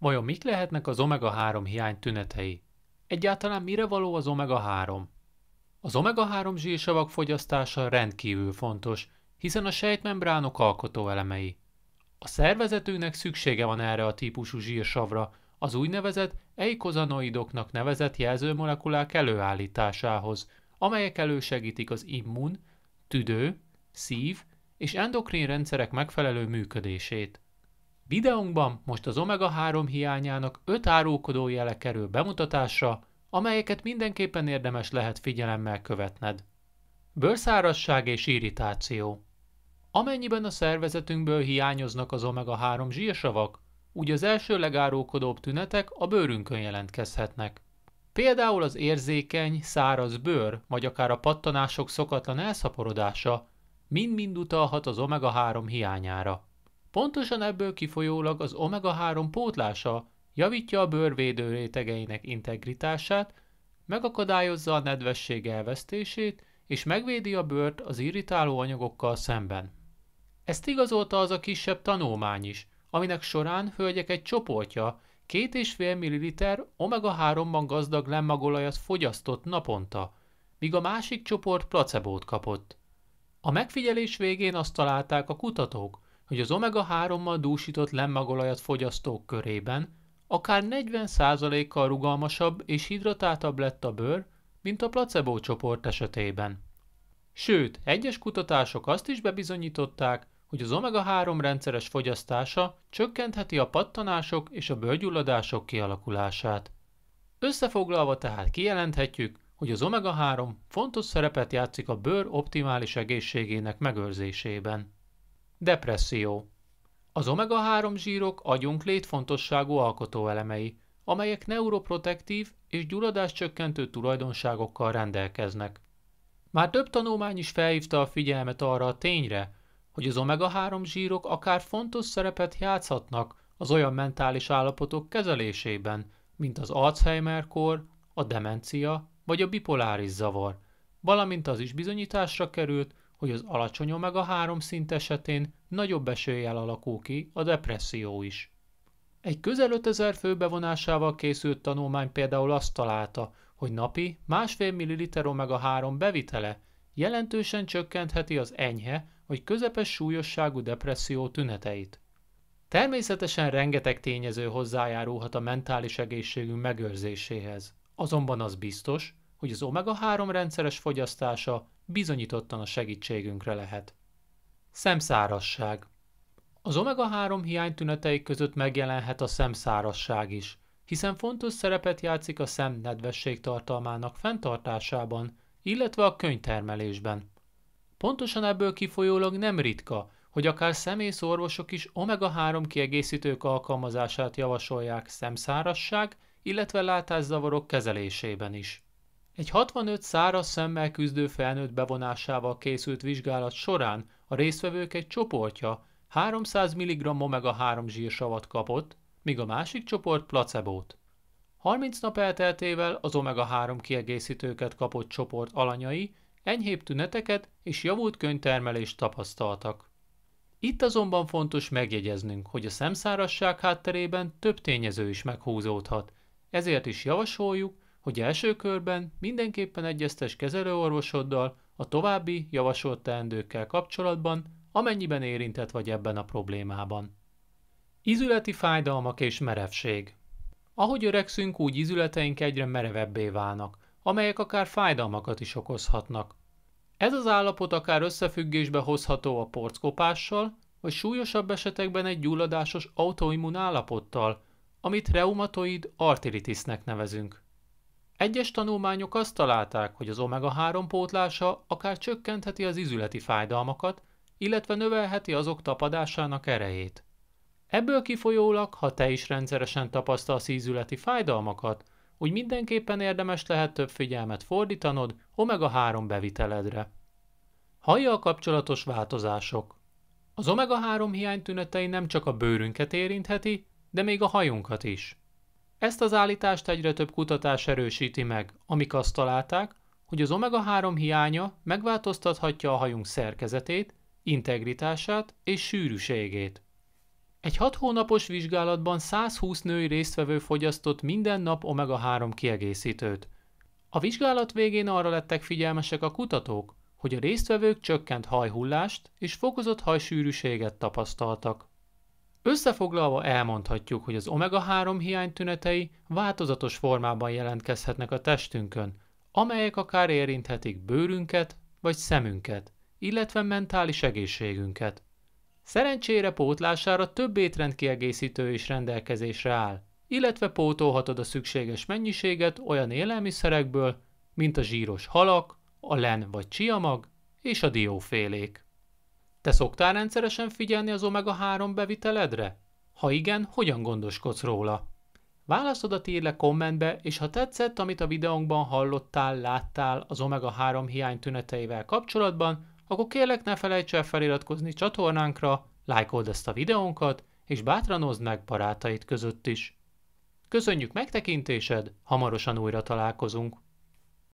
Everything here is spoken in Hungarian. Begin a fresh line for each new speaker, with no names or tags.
Vajon mik lehetnek az omega-3 hiány tünetei? Egyáltalán mire való az omega-3? Az omega-3 zsírsavak fogyasztása rendkívül fontos, hiszen a sejtmembránok alkotó elemei. A szervezetünknek szüksége van erre a típusú zsírsavra, az úgynevezett eikozanoidoknak nevezett jelzőmolekulák előállításához, amelyek elősegítik az immun, tüdő, szív és endokrin rendszerek megfelelő működését. Videónkban most az omega-3 hiányának 5 árulkodó jele kerül bemutatásra, amelyeket mindenképpen érdemes lehet figyelemmel követned. Bőrszárazság és irritáció Amennyiben a szervezetünkből hiányoznak az omega-3 zsírsavak, úgy az első legárulkodóbb tünetek a bőrünkön jelentkezhetnek. Például az érzékeny, száraz bőr, vagy akár a pattanások szokatlan elszaporodása mind-mind utalhat az omega-3 hiányára. Pontosan ebből kifolyólag az omega-3 pótlása javítja a bőrvédő rétegeinek integritását, megakadályozza a nedvesség elvesztését és megvédi a bőrt az irritáló anyagokkal szemben. Ezt igazolta az a kisebb tanulmány is, aminek során hölgyek egy csoportja 2,5 ml omega-3-ban gazdag lemmagolajat fogyasztott naponta, míg a másik csoport placebót kapott. A megfigyelés végén azt találták a kutatók, hogy az omega-3-mal dúsított lemmagolajat fogyasztók körében akár 40%-kal rugalmasabb és hidratáltabb lett a bőr, mint a placebo csoport esetében. Sőt, egyes kutatások azt is bebizonyították, hogy az omega-3 rendszeres fogyasztása csökkentheti a pattanások és a bőrgyulladások kialakulását. Összefoglalva tehát kijelenthetjük, hogy az omega-3 fontos szerepet játszik a bőr optimális egészségének megőrzésében. Depresszió Az omega-3 zsírok agyunk létfontosságú alkotóelemei, amelyek neuroprotektív és gyulladáscsökkentő tulajdonságokkal rendelkeznek. Már több tanulmány is felhívta a figyelmet arra a tényre, hogy az omega-3 zsírok akár fontos szerepet játszhatnak az olyan mentális állapotok kezelésében, mint az Alzheimer-kor, a demencia vagy a bipoláris zavar, valamint az is bizonyításra került, hogy az alacsony omega-3 szint esetén nagyobb eséllyel alakul ki a depresszió is. Egy közel 5000 fő bevonásával készült tanulmány például azt találta, hogy napi másfél milliliter omega-3 bevitele jelentősen csökkentheti az enyhe vagy közepes súlyosságú depresszió tüneteit. Természetesen rengeteg tényező hozzájárulhat a mentális egészségünk megőrzéséhez. Azonban az biztos, hogy az omega-3 rendszeres fogyasztása bizonyítottan a segítségünkre lehet. Szemszárasság Az omega-3 hiány tünetei között megjelenhet a szemszárasság is, hiszen fontos szerepet játszik a szem nedvesség tartalmának fenntartásában, illetve a könyvtermelésben. Pontosan ebből kifolyólag nem ritka, hogy akár szemész orvosok is omega-3 kiegészítők alkalmazását javasolják szemszárasság, illetve látászavarok kezelésében is. Egy 65 száraz szemmel küzdő felnőtt bevonásával készült vizsgálat során a résztvevők egy csoportja 300 mg omega-3 zsírsavat kapott, míg a másik csoport placebót. 30 nap elteltével az omega-3 kiegészítőket kapott csoport alanyai enyhébb tüneteket és javult könyvtermelést tapasztaltak. Itt azonban fontos megjegyeznünk, hogy a szemszárasság hátterében több tényező is meghúzódhat, ezért is javasoljuk, hogy első körben mindenképpen egyeztes kezelőorvosoddal a további javasolt teendőkkel kapcsolatban, amennyiben érintett vagy ebben a problémában. Izületi fájdalmak és merevség Ahogy öregszünk, úgy izületeink egyre merevebbé válnak, amelyek akár fájdalmakat is okozhatnak. Ez az állapot akár összefüggésbe hozható a porckopással, vagy súlyosabb esetekben egy gyulladásos autoimmun állapottal, amit reumatoid artritisnek nevezünk. Egyes tanulmányok azt találták, hogy az omega-3 pótlása akár csökkentheti az izületi fájdalmakat, illetve növelheti azok tapadásának erejét. Ebből kifolyólag, ha te is rendszeresen tapasztalsz ízületi fájdalmakat, úgy mindenképpen érdemes lehet több figyelmet fordítanod omega-3 beviteledre. Hajjal kapcsolatos változások Az omega-3 hiány tünetei nem csak a bőrünket érintheti, de még a hajunkat is. Ezt az állítást egyre több kutatás erősíti meg, amik azt találták, hogy az omega-3 hiánya megváltoztathatja a hajunk szerkezetét, integritását és sűrűségét. Egy 6 hónapos vizsgálatban 120 női résztvevő fogyasztott minden nap omega-3 kiegészítőt. A vizsgálat végén arra lettek figyelmesek a kutatók, hogy a résztvevők csökkent hajhullást és fokozott hajsűrűséget tapasztaltak. Összefoglalva elmondhatjuk, hogy az omega-3 hiány tünetei változatos formában jelentkezhetnek a testünkön, amelyek akár érinthetik bőrünket vagy szemünket, illetve mentális egészségünket. Szerencsére pótlására több étrendkiegészítő is rendelkezésre áll, illetve pótolhatod a szükséges mennyiséget olyan élelmiszerekből, mint a zsíros halak, a len vagy csiamag és a diófélék. Te szoktál rendszeresen figyelni az omega-3 beviteledre? Ha igen, hogyan gondoskodsz róla? Válaszodat ír le kommentbe, és ha tetszett, amit a videónkban hallottál, láttál az omega-3 hiány tüneteivel kapcsolatban, akkor kérlek ne felejts el feliratkozni csatornánkra, lájkold ezt a videónkat, és bátran oszd meg barátaid között is. Köszönjük megtekintésed, hamarosan újra találkozunk!